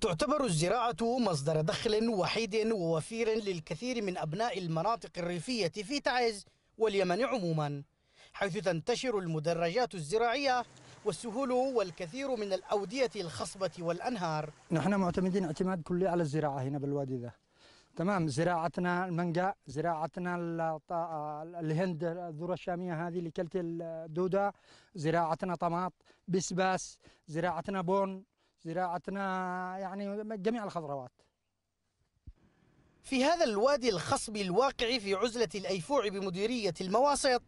تعتبر الزراعة مصدر دخل وحيد ووفير للكثير من أبناء المناطق الريفية في تعز واليمن عموما حيث تنتشر المدرجات الزراعية والسهول والكثير من الأودية الخصبة والأنهار نحن معتمدين اعتماد كلي على الزراعة هنا بالوادي ذا تمام زراعتنا المانجا زراعتنا الهند الذرة الشامية هذه لكلت الدودة زراعتنا طماط بسباس زراعتنا بون زراعتنا يعني جميع الخضروات في هذا الوادي الخصب الواقع في عزلة الأيفوع بمديرية المواسط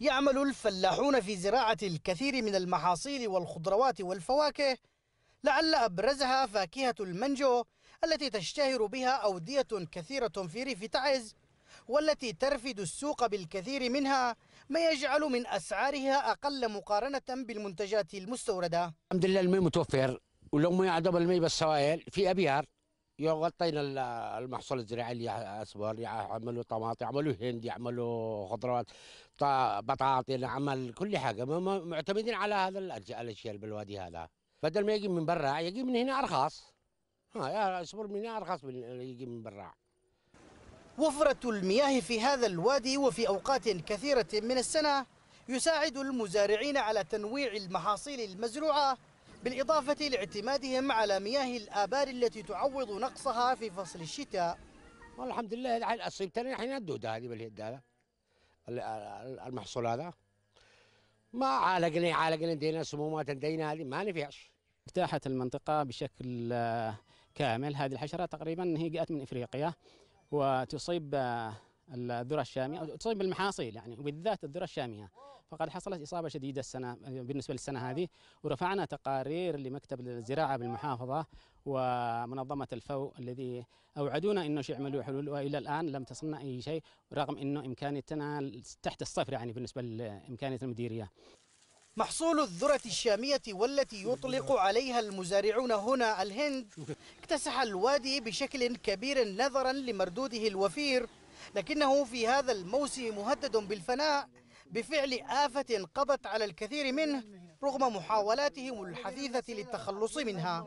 يعمل الفلاحون في زراعة الكثير من المحاصيل والخضروات والفواكه لعل أبرزها فاكهة المنجو التي تشتهر بها أودية كثيرة في ريف تعز والتي ترفد السوق بالكثير منها ما يجعل من أسعارها أقل مقارنة بالمنتجات المستوردة الحمد لله المي متوفر ولو ولما يعذب المي بالسوائل في ابيار يغطينا المحصول الزراعي اللي اسبر يعملوا طماطم يعملوا هند يعملوا خضروات بطاطا عمل كل حاجه معتمدين على هذا الاشياء بالوادي هذا بدل ما يجي من برا يجي من هنا ارخص ها اسبر من هنا ارخص من يجي من برا وفرة المياه في هذا الوادي وفي أوقات كثيرة من السنة يساعد المزارعين على تنويع المحاصيل المزروعة بالإضافة لاعتمادهم على مياه الآبار التي تعوض نقصها في فصل الشتاء والحمد لله ترى الحين الدودة هذه بالهدالة المحصول هذا ما عالقنا عالقنا دينا سمومات دينا هذه ما نفعش ارتاحت المنطقة بشكل آه، كامل هذه الحشرة تقريبا هي جاءت من إفريقيا وتصيب آه، الذره الشاميه تصيب بالمحاصيل يعني وبالذات الذره الشاميه فقد حصلت اصابه شديده السنه بالنسبه للسنه هذه ورفعنا تقارير لمكتب الزراعه بالمحافظه ومنظمه الفو الذي اوعدونا انه يعملوا حلول والى الان لم تصلنا اي شيء رغم انه امكانيتنا تحت الصفر يعني بالنسبه لامكانيه المديريه. محصول الذرة الشامية والتي يطلق عليها المزارعون هنا الهند اكتسح الوادي بشكل كبير نظرا لمردوده الوفير لكنه في هذا الموسم مهدد بالفناء بفعل آفة قضت على الكثير منه رغم محاولاتهم الحثيثة للتخلص منها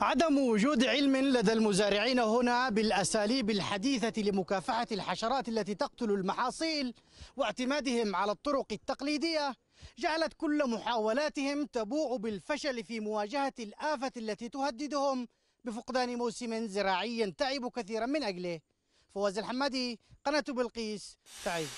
عدم وجود علم لدى المزارعين هنا بالأساليب الحديثة لمكافحة الحشرات التي تقتل المحاصيل واعتمادهم على الطرق التقليدية جعلت كل محاولاتهم تبوء بالفشل في مواجهة الآفة التي تهددهم بفقدان موسم زراعي تعبوا كثيرا من أجله فواز الحمادي قناة بلقيس سعيد